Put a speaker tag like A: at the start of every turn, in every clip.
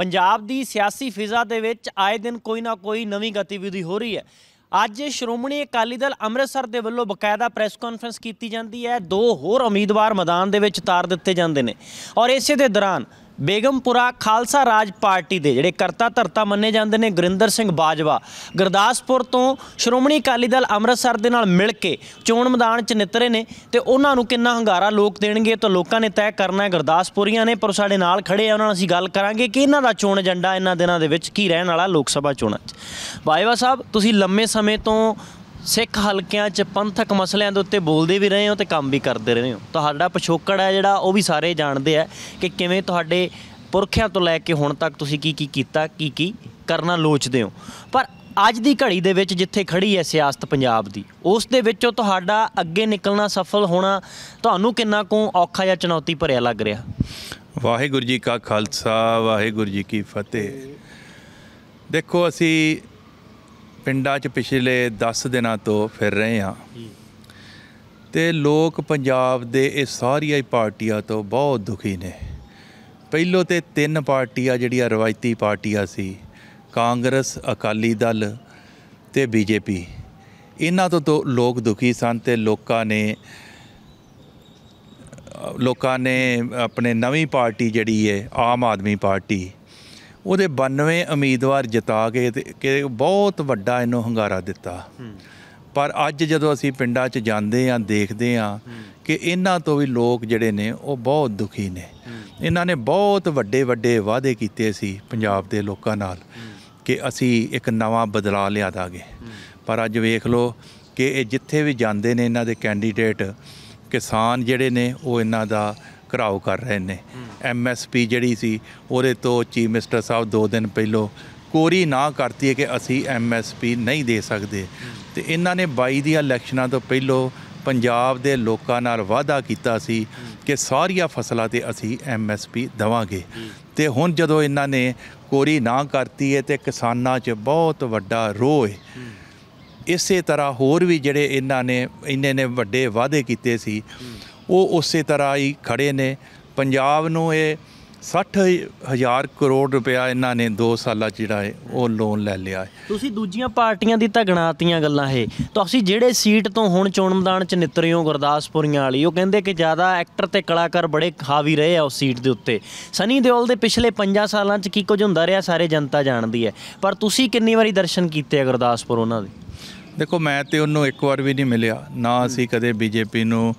A: ਪੰਜਾਬ ਦੀ ਸਿਆਸੀ ਫਿਜ਼ਾ ਦੇ ਵਿੱਚ ਆਏ ਦਿਨ ਕੋਈ ਨਾ ਕੋਈ ਨਵੀਂ ਗਤੀਵਿਧੀ ਹੋ ਰਹੀ ਹੈ ਅੱਜ ਸ਼੍ਰੋਮਣੀ ਅਕਾਲੀ ਦਲ ਅੰਮ੍ਰਿਤਸਰ ਦੇ ਵੱਲੋਂ ਬਕਾਇਦਾ ਪ੍ਰੈਸ ਕਾਨਫਰੰਸ ਕੀਤੀ ਜਾਂਦੀ ਹੈ ਦੋ ਹੋਰ ਉਮੀਦਵਾਰ ਮੈਦਾਨ ਦੇ ਵਿੱਚ ਤਾਰ ਦਿੱਤੇ ਜਾਂਦੇ ਨੇ ਔਰ ਇਸੇ ਦੇ ਦੌਰਾਨ ਬੇਗਮਪੁਰਾ ਖਾਲਸਾ ਰਾਜ ਪਾਰਟੀ ਦੇ ਜਿਹੜੇ ਕਰਤਾ ਧਰਤਾ ਮੰਨੇ ਜਾਂਦੇ ਨੇ ਗੁਰਿੰਦਰ ਸਿੰਘ ਬਾਜਵਾ ਗੁਰਦਾਸਪੁਰ ਤੋਂ ਸ਼੍ਰੋਮਣੀ ਅਕਾਲੀ ਦਲ ਅੰਮ੍ਰਿਤਸਰ ਦੇ ਨਾਲ ਮਿਲ ਕੇ ਚੋਣ ਮੈਦਾਨ 'ਚ ਨਿਤਰੇ ਨੇ ਤੇ ਉਹਨਾਂ ਨੂੰ ਕਿੰਨਾ ਹੰਗਾਰਾ ਲੋਕ ਦੇਣਗੇ ਤਾਂ ਲੋਕਾਂ ਨੇ ਤੈਅ ਕਰਨਾ ਹੈ ਗੁਰਦਾਸਪੁਰੀਆਂ ਨੇ ਪਰ ਸਾਡੇ ਨਾਲ ਖੜੇ ਆ ਉਹਨਾਂ ਨਾਲ ਅਸੀਂ ਗੱਲ ਕਰਾਂਗੇ ਕਿ ਇਹਨਾਂ ਦਾ ਚੋਣ ਏਜੰਡਾ ਇਹਨਾਂ ਦਿਨਾਂ ਦੇ ਵਿੱਚ ਕੀ ਰਹਿਣ ਵਾਲਾ ਲੋਕ ਸਭਾ ਚੋਣਾਂ 'ਚ ਬਾਜਵਾ ਸਾਹਿਬ ਤੁਸੀਂ ਲੰਮੇ ਸਮੇਂ ਤੋਂ ਸਿੱਖ ਹਲਕਿਆਂ 'ਚ ਪੰਥਕ ਮਸਲਿਆਂ ਦੇ ਉੱਤੇ ਬੋਲਦੇ ਵੀ ਰਹੇ ਹੋ ਤੇ ਕੰਮ ਵੀ ਕਰਦੇ ਰਹੇ ਹੋ ਤੁਹਾਡਾ ਪਛੋਕੜ ਹੈ ਜਿਹੜਾ ਉਹ ਵੀ ਸਾਰੇ ਜਾਣਦੇ ਆ ਕਿ ਕਿਵੇਂ ਤੁਹਾਡੇ ਪੁਰਖਿਆਂ ਤੋਂ ਲੈ ਕੇ ਹੁਣ ਤੱਕ ਤੁਸੀਂ ਕੀ ਕੀ ਕੀਤਾ ਕੀ ਕੀ ਕਰਨਾ ਲੋਚਦੇ ਹੋ ਪਰ ਅੱਜ ਦੀ ਘੜੀ ਦੇ ਵਿੱਚ ਜਿੱਥੇ ਖੜੀ ਹੈ ਸਿਆਸਤ ਪੰਜਾਬ ਦੀ ਉਸ ਦੇ ਵਿੱਚੋਂ ਤੁਹਾਡਾ ਅੱਗੇ ਨਿਕਲਣਾ ਸਫਲ ਹੋਣਾ ਤੁਹਾਨੂੰ ਕਿੰਨਾ ਕੁ ਔਖਾ ਜਾਂ ਚੁਣੌਤੀ ਭਰਿਆ ਲੱਗ ਰਿਹਾ
B: ਵਾਹਿਗੁਰੂ ਜੀ ਕਾ ਖਾਲਸਾ ਵਾਹਿਗੁਰੂ ਜੀ ਕੀ ਫਤਿਹ ਦੇਖੋ ਅਸੀਂ ਪਿੰਡਾਂ 'ਚ ਪਿਛਲੇ 10 ਦਿਨਾਂ ਤੋਂ ਫਿਰ ਰਹੇ ਹਾਂ ਤੇ ਲੋਕ ਪੰਜਾਬ ਦੇ ਇਹ ਸਾਰੀਆਂ ਹੀ ਪਾਰਟੀਆਂ ਤੋਂ ਬਹੁਤ ਦੁਖੀ ਨੇ ਪਹਿਲੋ ਤੇ ਤਿੰਨ ਪਾਰਟੀਆਂ ਜਿਹੜੀਆਂ ਰਵਾਇਤੀ ਪਾਰਟੀਆਂ ਸੀ ਕਾਂਗਰਸ ਅਕਾਲੀ ਦਲ ਤੇ ਬੀਜੇਪੀ ਇਹਨਾਂ ਤੋਂ ਤੋਂ ਲੋਕ ਦੁਖੀ ਸਨ ਤੇ ਲੋਕਾਂ ਨੇ ਲੋਕਾਂ ਨੇ ਆਪਣੇ ਨਵੀਂ ਪਾਰਟੀ ਜਿਹੜੀ ਹੈ ਆਮ ਆਦਮੀ ਪਾਰਟੀ ਉਹਦੇ 92 ਉਮੀਦਵਾਰ ਜਿਤਾ ਕੇ ਕਿ ਬਹੁਤ ਵੱਡਾ ਇਹਨੂੰ ਹੰਗਾਰਾ ਦਿੱਤਾ ਪਰ ਅੱਜ ਜਦੋਂ ਅਸੀਂ ਪਿੰਡਾਂ 'ਚ ਜਾਂਦੇ ਆਂ ਦੇਖਦੇ ਆਂ ਕਿ ਇਹਨਾਂ ਤੋਂ ਵੀ ਲੋਕ ਜਿਹੜੇ ਨੇ ਉਹ ਬਹੁਤ ਦੁਖੀ ਨੇ ਇਹਨਾਂ ਨੇ ਬਹੁਤ ਵੱਡੇ ਵੱਡੇ ਵਾਅਦੇ ਕੀਤੇ ਸੀ ਪੰਜਾਬ ਦੇ ਲੋਕਾਂ ਨਾਲ ਕਿ ਅਸੀਂ ਇੱਕ ਨਵਾਂ ਬਦਲਾਅ ਲਿਆ ਦਾਂਗੇ ਪਰ ਅੱਜ ਵੇਖ ਲਓ ਕਿ ਇਹ ਜਿੱਥੇ ਵੀ ਜਾਂਦੇ ਨੇ ਇਹਨਾਂ ਦੇ ਕੈਂਡੀਡੇਟ ਕਿਸਾਨ ਜਿਹੜੇ ਨੇ ਉਹ ਇਹਨਾਂ ਦਾ ਘਰਾਉ ਕਰ ਰਹੇ ਨੇ ਐਮਐਸਪੀ ਜਿਹੜੀ ਸੀ ਉਹਦੇ ਤੋਂ ਚੀਫ ਮਿਸਟਰ ਸਾਹਿਬ ਦੋ ਦਿਨ ਪਹਿਲੋਂ ਕੋਰੀ ਨਾ ਕਰਤੀ ਹੈ ਕਿ ਅਸੀਂ ਐਮਐਸਪੀ ਨਹੀਂ ਦੇ ਸਕਦੇ ਤੇ ਇਹਨਾਂ ਨੇ 22 ਦੀਆਂ ਇਲੈਕਸ਼ਨਾਂ ਤੋਂ ਪਹਿਲੋਂ ਪੰਜਾਬ ਦੇ ਲੋਕਾਂ ਨਾਲ ਵਾਅਦਾ ਕੀਤਾ ਸੀ ਕਿ ਸਾਰੀਆਂ ਫਸਲਾਂ ਤੇ ਅਸੀਂ ਐਮਐਸਪੀ ਦਵਾਂਗੇ ਤੇ ਹੁਣ ਜਦੋਂ ਇਹਨਾਂ ਨੇ ਕੋਰੀ ਨਾ ਕਰਤੀ ਹੈ ਤੇ ਕਿਸਾਨਾਂ 'ਚ ਬਹੁਤ ਵੱਡਾ ਰੋਹ ਹੈ ਇਸੇ ਤਰ੍ਹਾਂ ਹੋਰ ਵੀ ਜਿਹੜੇ ਇਹਨਾਂ ਨੇ ਇਹਨੇ ਨੇ ਵੱਡੇ ਵਾਅਦੇ ਕੀਤੇ ਸੀ ਉਹ ਉਸੇ ਤਰ੍ਹਾਂ ਹੀ ਖੜੇ ਨੇ ਪੰਜਾਬ ਨੂੰ ਇਹ 60000 ਕਰੋੜ ਰੁਪਇਆ ਇਹਨਾਂ ਨੇ 2 ਸਾਲਾਂ ਜਿਹੜਾ ਹੈ ਉਹ ਲੋਨ ਲੈ ਲਿਆ ਹੈ
A: ਤੁਸੀਂ ਦੂਜੀਆਂ ਪਾਰਟੀਆਂ ਦੀ ਧਗਣਾਤੀਆਂ ਗੱਲਾਂ ਹੈ ਤੁਸੀਂ ਜਿਹੜੇ ਸੀਟ ਤੋਂ ਹੁਣ ਚੋਣ ਮੈਦਾਨ ਚ ਨਿਤਰੇ ਹੋ ਗੁਰਦਾਸਪੁਰੀਆਂ ਵਾਲੀ ਉਹ ਕਹਿੰਦੇ ਕਿ ਜ਼ਿਆਦਾ ਐਕਟਰ ਤੇ ਕਲਾਕਾਰ ਬੜੇ ਖਾਵੀ ਰਹੇ ਆ ਉਸ ਸੀਟ ਦੇ ਉੱਤੇ ਸਨੀ ਦਿਓਲ ਦੇ ਪਿਛਲੇ 5 ਸਾਲਾਂ ਚ ਕੀ ਕੁਝ ਹੁੰਦਾ ਰਿਹਾ ਸਾਰੇ ਜਨਤਾ ਜਾਣਦੀ ਹੈ ਪਰ ਤੁਸੀਂ ਕਿੰਨੀ ਵਾਰੀ ਦਰਸ਼ਨ ਕੀਤੇ ਆ ਗੁਰਦਾਸਪੁਰ ਉਹਨਾਂ ਦੇ ਦੇਖੋ ਮੈਂ ਤੇ ਉਹਨੂੰ ਇੱਕ
B: ਵਾਰ ਵੀ ਨਹੀਂ ਮਿਲਿਆ
A: ਨਾ ਅਸੀਂ ਕਦੇ ਬੀਜੇਪੀ ਨੂੰ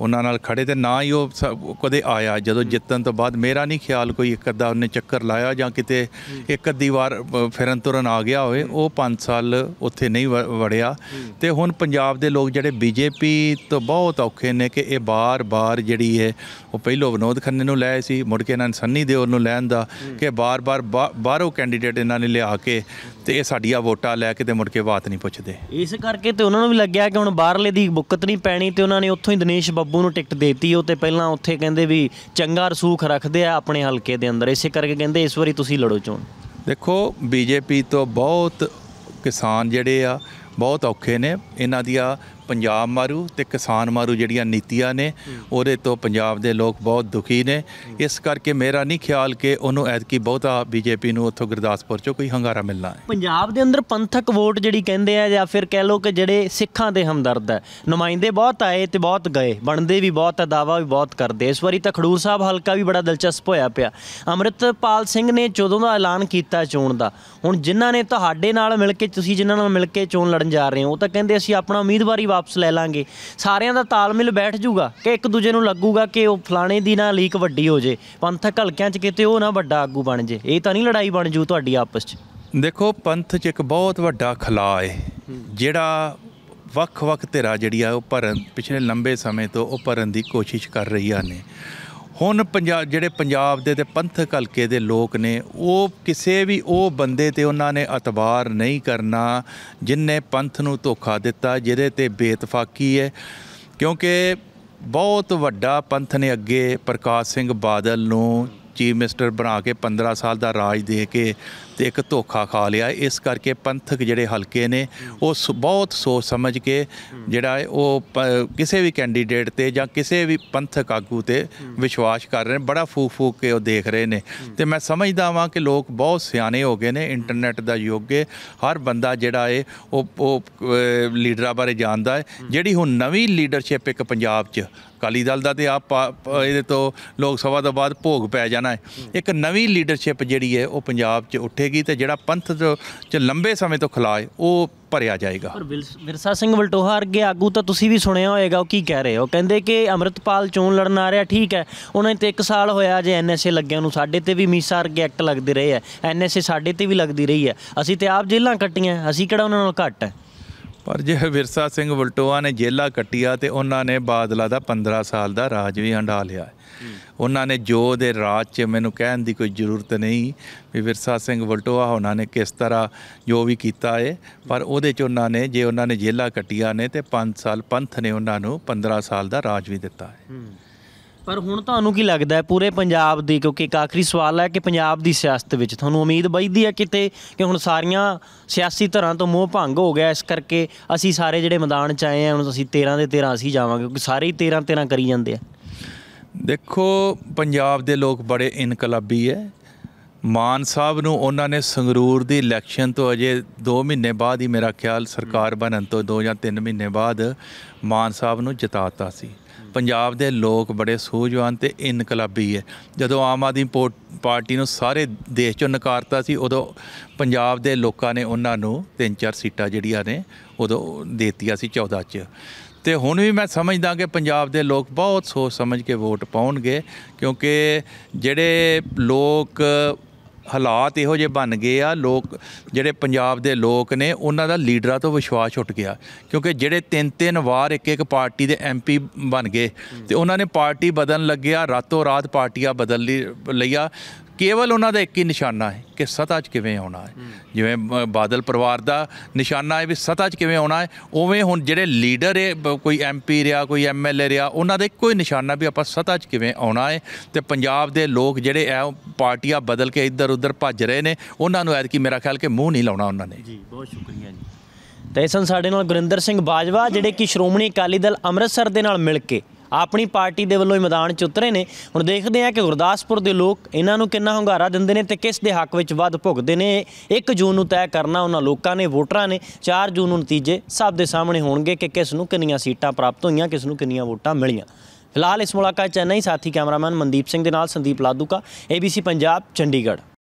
A: ਉਹਨਾਂ ਨਾਲ ਖੜੇ ਤੇ
B: ਨਾ ਹੀ ਉਹ ਕਦੇ ਆਇਆ ਜਦੋਂ ਜਿੱਤਣ ਤੋਂ ਬਾਅਦ ਮੇਰਾ ਨਹੀਂ ਖਿਆਲ ਕੋਈ ਇੱਕ ਅੱਧਾ ਉਹਨੇ ਚੱਕਰ ਲਾਇਆ ਜਾਂ ਕਿਤੇ ਇੱਕ ਅੱਧੀ ਵਾਰ ਫਿਰਨ ਤੁਰਨ ਆ ਗਿਆ ਹੋਵੇ ਉਹ 5 ਸਾਲ ਉੱਥੇ ਨਹੀਂ ਵੜਿਆ ਤੇ ਹੁਣ ਪੰਜਾਬ ਦੇ ਲੋਕ ਜਿਹੜੇ ਬੀਜੇਪੀ ਤੋਂ ਬਹੁਤ ਔਖੇ ਨੇ ਕਿ ਇਹ ਬਾਰ-ਬਾਰ ਜਿਹੜੀ ਹੈ ਉਹ ਪਹਿਲੋ ਵਿਨੋਦ ਖੰਨੇ ਨੂੰ ਲੈ ਸੀ ਮੁੜ ਕੇ ਇਹਨਾਂ ਸੰਨੀ ਦਿਓਰ ਨੂੰ ਲੈਣ ਦਾ ਕਿ ਬਾਰ-ਬਾਰ ਬਾਹਰੋਂ ਕੈਂਡੀਡੇਟ ਇਹਨਾਂ ਨੇ ਲਿਆ ਕੇ ਤੇ ਇਹ ਸਾਡੀਆਂ ਵੋਟਾਂ ਲੈ ਕੇ ਤੇ ਮੁੜ ਕੇ ਬਾਤ ਨਹੀਂ ਪੁੱਛਦੇ
A: ਇਸ ਕਰਕੇ ਤੇ ਉਹਨਾਂ ਨੂੰ ਵੀ ਲੱਗਿਆ ਕਿ ਹੁਣ ਬਾਹਰਲੇ ਦੀ ਬੁੱਕਤ ਨਹੀਂ ਪੈਣੀ ਤੇ ਉਹਨਾਂ ਨੇ ਉੱਥੋਂ ਹੀ ਦਿਨੇਸ਼ ਬੱਬੂ ਨੂੰ ਟਿਕਟ ਦੇਤੀ ਉਹ ਤੇ ਪਹਿਲਾਂ ਉੱਥੇ ਕਹਿੰਦੇ ਵੀ ਚੰਗਾ ਰਸੂਖ ਰੱਖਦੇ ਆ ਆਪਣੇ ਹਲਕੇ ਦੇ ਅੰਦਰ ਇਸੇ ਕਰਕੇ ਕਹਿੰਦੇ ਇਸ ਵਾਰੀ ਤੁਸੀਂ ਲੜੋ ਚੋਣ
B: ਦੇਖੋ ਬੀਜੇਪੀ ਤੋਂ ਬਹੁਤ ਕਿਸਾਨ ਜਿਹੜੇ ਆ ਬਹੁਤ ਔਖੇ ਨੇ ਇਹਨਾਂ ਦੀਆਂ ਪੰਜਾਬ ਮਾਰੂ ਤੇ ਕਿਸਾਨ ਮਾਰੂ ਜਿਹੜੀਆਂ ਨੀਤੀਆਂ ਨੇ ਉਹਦੇ ਤੋਂ ਪੰਜਾਬ ਦੇ ਲੋਕ ਬਹੁਤ ਦੁਖੀ ਨੇ ਇਸ ਕਰਕੇ ਮੇਰਾ ਨਹੀਂ ਖਿਆਲ ਕਿ ਉਹਨੂੰ ਐਤਕੀ ਬਹੁਤਾ ਬੀਜੇਪੀ ਨੂੰ ਉੱਥੋਂ ਗੁਰਦਾਸਪੁਰ ਚੋਂ ਕੋਈ ਹੰਗਾਰਾ ਮਿਲਣਾ ਹੈ
A: ਪੰਜਾਬ ਦੇ ਅੰਦਰ ਪੰਥਕ ਵੋਟ ਜਿਹੜੀ ਕਹਿੰਦੇ ਆ ਜਾਂ ਫਿਰ ਕਹਿ ਲੋ ਕਿ ਜਿਹੜੇ ਸਿੱਖਾਂ ਦੇ ਹਮਦਰਦ ਹੈ ਨੁਮਾਇੰਦੇ ਬਹੁਤ ਆਏ ਤੇ ਬਹੁਤ ਗਏ ਬਣਦੇ ਵੀ ਬਹੁਤ ਦਾਵਾ ਵੀ ਬਹੁਤ ਕਰਦੇ ਇਸ ਵਾਰੀ ਤਾਂ ਖਡੂਰ ਸਾਹਿਬ ਹਲਕਾ ਵੀ ਬੜਾ ਦਿਲਚਸਪ ਹੋਇਆ ਪਿਆ ਅਮਰਿਤਪਾਲ ਸਿੰਘ ਨੇ ਜਦੋਂ ਦਾ ਐਲਾਨ ਕੀਤਾ ਚੋਣ ਦਾ ਹੁਣ ਜਿਨ੍ਹਾਂ ਨੇ ਤੁਹਾਡੇ ਨਾਲ ਮਿਲ ਕੇ ਤੁਸੀਂ ਜਿਨ੍ਹਾਂ ਨਾਲ ਮਿਲ ਕੇ ਚੋਣ ਲੜਨ ਜਾ ਰਹੇ ਹੋ ਉਹ ਤਾਂ ਕਹਿੰਦੇ ਅਸੀਂ ਆਪਣਾ ਉਮੀਦਵਾਰੀ ਵਾਪਸ ਲੈ ਲਾਂਗੇ ਸਾਰਿਆਂ ਦਾ ਤਾਲਮੇਲ ਬੈਠ ਜਾਊਗਾ ਕਿ ਇੱਕ ਦੂਜੇ ਨੂੰ ਲੱਗੂਗਾ ਕਿ ਉਹ ਫਲਾਣੇ ਦੀ ਨਾ ਲੀਕ ਵੱਡੀ ਹੋ ਜੇ ਪੰਥਕ ਹਲਕਿਆਂ 'ਚ ਕਿਤੇ ਉਹ ਨਾ ਵੱਡਾ ਆਗੂ ਬਣ ਜੇ ਇਹ ਤਾਂ ਨਹੀਂ ਲੜਾਈ ਬਣ ਜੂ ਤੁਹਾਡੀ ਆਪਸ 'ਚ ਦੇਖੋ ਪੰਥ 'ਚ ਇੱਕ ਬਹੁਤ ਵੱਡਾ ਖਲਾ ਹੈ
B: ਜਿਹੜਾ ਵੱਖ-ਵੱਖ ਧਿਰਾਂ ਜਿਹੜੀ ਆ ਉਹ ਭਰਨ ਪਿਛਲੇ ਲੰਬੇ ਸਮੇਂ ਤੋਂ ਉਹ ਭਰਨ ਦੀ ਕੋਸ਼ਿਸ਼ ਕਰ ਰਹੀਆਂ ਨੇ ਹੁਣ ਪੰਜਾਬ ਜਿਹੜੇ ਪੰਜਾਬ ਦੇ ਤੇ ਪੰਥਕ ਹਲਕੇ ਦੇ ਲੋਕ ਨੇ ਉਹ ਕਿਸੇ ਵੀ ਉਹ ਬੰਦੇ ਤੇ ਉਹਨਾਂ ਨੇ ਇਤਬਾਰ ਨਹੀਂ ਕਰਨਾ ਜਿਨਨੇ ਪੰਥ ਨੂੰ ਧੋਖਾ ਦਿੱਤਾ ਜਿਹਦੇ ਤੇ ਬੇਤਫਾਕੀ ਹੈ ਕਿਉਂਕਿ ਬਹੁਤ ਵੱਡਾ ਪੰਥ ਨੇ ਅੱਗੇ ਪ੍ਰਕਾਸ਼ ਸਿੰਘ ਬਾਦਲ ਨੂੰ ਚੀਫ ਮਿਨਿਸਟਰ ਬਣਾ ਕੇ 15 ਸਾਲ ਦਾ ਰਾਜ ਦੇ ਕੇ ਤੇ ਇੱਕ ਧੋਖਾ ਖਾ ਲਿਆ ਇਸ ਕਰਕੇ ਪੰਥਕ ਜਿਹੜੇ ਹਲਕੇ ਨੇ ਉਹ ਬਹੁਤ ਸੋਚ ਸਮਝ ਕੇ ਜਿਹੜਾ ਉਹ ਕਿਸੇ ਵੀ ਕੈਂਡੀਡੇਟ ਤੇ ਜਾਂ ਕਿਸੇ ਵੀ ਪੰਥਕ ਆਗੂ ਤੇ ਵਿਸ਼ਵਾਸ ਕਰ ਰਹੇ ਨੇ ਬੜਾ ਫੂਕ ਫੂਕ ਕੇ ਉਹ ਦੇਖ ਰਹੇ ਨੇ ਤੇ ਮੈਂ ਸਮਝਦਾ ਵਾਂ ਕਿ ਲੋਕ ਬਹੁਤ ਸਿਆਣੇ ਹੋ ਗਏ ਨੇ ਇੰਟਰਨੈਟ ਦਾ ਯੁੱਗ ਹੈ ਹਰ ਬੰਦਾ ਜਿਹੜਾ ਏ ਉਹ ਉਹ ਲੀਡਰਾਂ ਬਾਰੇ ਜਾਣਦਾ ਹੈ ਜਿਹੜੀ ਹੁਣ ਨਵੀਂ ਲੀਡਰਸ਼ਿਪ ਇੱਕ ਪੰਜਾਬ 'ਚ ਕਾਲੀ ਦਲ ਦਾ ਤੇ ਆਪ ਇਹਦੇ ਤੋਂ ਲੋਕ ਸਭਾ ਤੋਂ ਬਾਅਦ ਭੋਗ ਪੈ ਜਾ ਜਾਣਾ ਹੈ ਇੱਕ ਨਵੀਂ ਲੀਡਰਸ਼ਿਪ ਜਿਹੜੀ ਹੈ ਉਹ ਪੰਜਾਬ 'ਚ ਉੱਠੇਗੀ ਤੇ ਜਿਹੜਾ ਪੰਥ 'ਚ ਲੰਬੇ ਸਮੇਂ ਤੋਂ ਖਲਾ ਉਹ ਭਰਿਆ ਜਾਏਗਾ ਪਰ
A: ਵਿਰਸਾ ਸਿੰਘ ਵਲਟੋਹਾ ਅਰਗੇ ਆਗੂ ਤਾਂ ਤੁਸੀਂ ਵੀ ਸੁਣਿਆ ਹੋਏਗਾ ਉਹ ਕੀ ਕਹਿ ਰਹੇ ਹੋ ਕਹਿੰਦੇ ਕਿ ਅਮਰਤਪਾਲ ਚੋਣ ਲੜਨ ਆ ਰਿਹਾ ਠੀਕ ਹੈ ਉਹਨਾਂ ਤੇ 1 ਸਾਲ ਹੋਇਆ ਜੇ ਐਨਐਸਏ ਲੱਗਿਆ ਨੂੰ ਸਾਡੇ ਤੇ ਵੀ ਮੀਸਾ ਅਰਗੇ ਐਕਟ ਲੱਗਦੇ ਰਹੇ ਐ ਐਨਐਸਏ ਸਾਡੇ ਤੇ ਵੀ ਲੱਗਦੀ ਰਹੀ ਐ ਅਸੀਂ ਤੇ ਆਪ ਜੇਲ੍ਹਾਂ ਕੱਟੀਆਂ ਅਸੀਂ ਕਿਹੜਾ ਉਹਨਾਂ ਨਾਲ ਘੱਟ ਐ
B: ਪਰ ਜੇ ਵਿਰਸਾ ਸਿੰਘ ਵਲਟੋਆ ਨੇ ਜੇਲਾ ਕੱਟਿਆ ਤੇ ਉਹਨਾਂ ਨੇ ਬਾਦਲਾ ਦਾ 15 ਸਾਲ ਦਾ ਰਾਜ ਵੀ ਹੰਡਾ ਲਿਆ ਉਹਨਾਂ ਨੇ ਜੋ ਦੇ ਰਾਜ 'ਚ ਮੈਨੂੰ ਕਹਿਣ ਦੀ ਕੋਈ ਜ਼ਰੂਰਤ ਨਹੀਂ ਵੀ ਵਿਰਸਾ ਸਿੰਘ ਵਲਟੋਆ ਉਹਨਾਂ ਨੇ ਕਿਸ ਤਰ੍ਹਾਂ ਜੋ ਵੀ ਕੀਤਾ ਏ ਪਰ ਉਹਦੇ 'ਚ ਉਹਨਾਂ ਨੇ ਜੇ ਉਹਨਾਂ ਨੇ ਜੇਲਾ ਕੱਟਿਆ ਨੇ ਤੇ 5 ਸਾਲ ਪੰਥ ਨੇ ਉਹਨਾਂ ਨੂੰ 15 ਸਾਲ ਦਾ ਰਾਜ ਵੀ ਦਿੱਤਾ ਹੈ
A: ਪਰ ਹੁਣ ਤੁਹਾਨੂੰ ਕੀ ਲੱਗਦਾ ਹੈ ਪੂਰੇ ਪੰਜਾਬ ਦੀ ਕਿਉਂਕਿ ਇੱਕ ਆਖਰੀ ਸਵਾਲ ਹੈ ਕਿ ਪੰਜਾਬ ਦੀ ਸਿਆਸਤ ਵਿੱਚ ਤੁਹਾਨੂੰ ਉਮੀਦ ਬਈਦੀ ਹੈ ਕਿਤੇ ਕਿ ਹੁਣ ਸਾਰੀਆਂ ਸਿਆਸੀ ਧਰਾਂ ਤੋਂ ਮੋਹ ਭੰਗ ਹੋ ਗਿਆ ਇਸ ਕਰਕੇ ਅਸੀਂ ਸਾਰੇ ਜਿਹੜੇ ਮੈਦਾਨ 'ਚ ਆਏ ਹਾਂ ਹੁਣ ਅਸੀਂ 13 ਦੇ 13 ਅਸੀਂ ਜਾਵਾਂਗੇ ਕਿਉਂਕਿ ਸਾਰੇ ਹੀ 13 13 ਕਰੀ ਜਾਂਦੇ ਆ
B: ਦੇਖੋ ਪੰਜਾਬ ਦੇ ਲੋਕ ਬੜੇ ਇਨਕਲਾਬੀ ਹੈ ਮਾਨ ਸਾਹਿਬ ਨੂੰ ਉਹਨਾਂ ਨੇ ਸੰਗਰੂਰ ਦੀ ਇਲੈਕਸ਼ਨ ਤੋਂ ਅਜੇ 2 ਮਹੀਨੇ ਬਾਅਦ ਹੀ ਮੇਰਾ ਖਿਆਲ ਸਰਕਾਰ ਬਣਨ ਤੋਂ 2 ਜਾਂ 3 ਮਹੀਨੇ ਬਾਅਦ ਮਾਨ ਸਾਹਿਬ ਨੂੰ ਜਿਤਾਤਾ ਸੀ ਪੰਜਾਬ ਦੇ ਲੋਕ ਬੜੇ ਸੂਝਵਾਨ ਤੇ ਇਨਕਲਾਬੀ ਹੈ ਜਦੋਂ ਆਮ ਆਦਮੀ ਪਾਰਟੀ ਨੂੰ ਸਾਰੇ ਦੇਸ਼ ਚੋਂ ਨਕਾਰਤਾ ਸੀ ਉਦੋਂ ਪੰਜਾਬ ਦੇ ਲੋਕਾਂ ਨੇ ਉਹਨਾਂ ਨੂੰ 3-4 ਸੀਟਾਂ ਜਿਹੜੀਆਂ ਨੇ ਉਦੋਂ ਦਿੱਤੀਆਂ ਸੀ 14 ਚ ਤੇ ਹੁਣ ਵੀ ਮੈਂ ਸਮਝਦਾ ਕਿ ਪੰਜਾਬ ਦੇ ਲੋਕ ਬਹੁਤ ਸੋਚ ਸਮਝ ਕੇ ਵੋਟ ਪਾਉਣਗੇ ਕਿਉਂਕਿ ਜਿਹੜੇ ਲੋਕ ਹਾਲਾਤ ਇਹੋ ਜਿਹੇ ਬਣ ਗਏ ਆ ਲੋਕ ਜਿਹੜੇ ਪੰਜਾਬ ਦੇ ਲੋਕ ਨੇ ਉਹਨਾਂ ਦਾ ਲੀਡਰਾਂ ਤੋਂ ਵਿਸ਼ਵਾਸ ਛੁੱਟ ਗਿਆ ਕਿਉਂਕਿ ਜਿਹੜੇ ਤਿੰਨ ਤਿੰਨ ਵਾਰ ਇੱਕ ਇੱਕ ਪਾਰਟੀ ਦੇ ਐਮਪੀ ਬਣ ਗਏ ਤੇ ਉਹਨਾਂ ਨੇ ਪਾਰਟੀ ਬਦਲਣ ਲੱਗਿਆ ਰਾਤੋਂ ਰਾਤ ਪਾਰਟੀਆਂ ਬਦਲ ਲਈਆ ਕੇਵਲ ਉਹਨਾਂ ਦਾ ਇੱਕ ਹੀ ਨਿਸ਼ਾਨਾ ਹੈ ਕਿ ਸਤਾ 'ਚ ਕਿਵੇਂ ਆਉਣਾ ਹੈ ਜਿਵੇਂ ਬਾਦਲ ਪਰਿਵਾਰ ਦਾ ਨਿਸ਼ਾਨਾ ਹੈ ਵੀ ਸਤਾ 'ਚ ਕਿਵੇਂ ਆਉਣਾ ਹੈ ਉਵੇਂ ਹੁਣ ਜਿਹੜੇ ਲੀਡਰ ਹੈ ਕੋਈ ਐਮਪੀ ਰਿਆ ਕੋਈ ਐਮਐਲਏ ਰਿਆ ਉਹਨਾਂ ਦਾ ਇੱਕੋ ਹੀ ਨਿਸ਼ਾਨਾ ਵੀ ਆਪਾਂ ਸਤਾ 'ਚ ਕਿਵੇਂ ਆਉਣਾ ਹੈ ਤੇ ਪੰਜਾਬ ਦੇ ਲੋਕ ਜਿਹੜੇ ਐ ਪਾਰਟੀਆਂ ਬਦਲ ਕੇ ਇੱਧਰ ਉੱਧਰ ਭੱਜ
A: ਰਹੇ ਨੇ ਉਹਨਾਂ ਨੂੰ ਕੀ ਮੇਰਾ ਖਿਆਲ ਕਿ ਮੂੰਹ ਨਹੀਂ ਲਾਉਣਾ ਉਹਨਾਂ ਨੇ ਜੀ ਬਹੁਤ ਸ਼ੁਕਰੀਆ ਜੀ ਤੇ ਸਨ ਸਾਡੇ ਨਾਲ ਗੁਰਿੰਦਰ ਸਿੰਘ ਬਾਜਵਾ ਜਿਹੜੇ ਕਿ ਸ਼੍ਰੋਮਣੀ ਅਕਾਲੀ ਦਲ ਅੰਮ੍ਰਿਤਸਰ ਦੇ ਨਾਲ ਮਿਲ ਕੇ ਆਪਣੀ ਪਾਰਟੀ ਦੇ ਵੱਲੋਂ ਹੀ ਮੈਦਾਨ 'ਚ ਉਤਰੇ ਨੇ ਹੁਣ ਦੇਖਦੇ ਆ ਕਿ ਗੁਰਦਾਸਪੁਰ ਦੇ ਲੋਕ ਇਹਨਾਂ ਨੂੰ ਕਿੰਨਾ ਹੰਗਾਰਾ ਦਿੰਦੇ ਨੇ ਤੇ ਕਿਸ ਦੇ ਹੱਕ ਵਿੱਚ ਵੱਧ ਭੁਗਦੇ ਨੇ 1 ਜੂਨ ਨੂੰ ਤੈਅ ਕਰਨਾ ਉਹਨਾਂ ਲੋਕਾਂ ਨੇ ਵੋਟਰਾਂ ਨੇ 4 ਜੂਨ ਨੂੰ ਨਤੀਜੇ ਸਭ ਦੇ ਸਾਹਮਣੇ ਹੋਣਗੇ ਕਿ ਕਿਸ ਨੂੰ ਕਿੰਨੀਆਂ ਸੀਟਾਂ ਪ੍ਰਾਪਤ ਹੋਈਆਂ ਕਿਸ ਨੂੰ ਕਿੰਨੀਆਂ ਵੋਟਾਂ ਮਿਲੀਆਂ ਫਿਲਹਾਲ ਇਸ ਮੁਲਾਕਾਤ ਚ ਨਹੀਂ ਸਾਥੀ ਕੈਮਰਾਮੈਨ ਮਨਦੀਪ ਸਿੰਘ ਦੇ ਨਾਲ ਸੰਦੀਪ ਲਾਦੂਕਾ ABC ਪੰਜਾਬ ਚੰਡੀਗੜ੍ਹ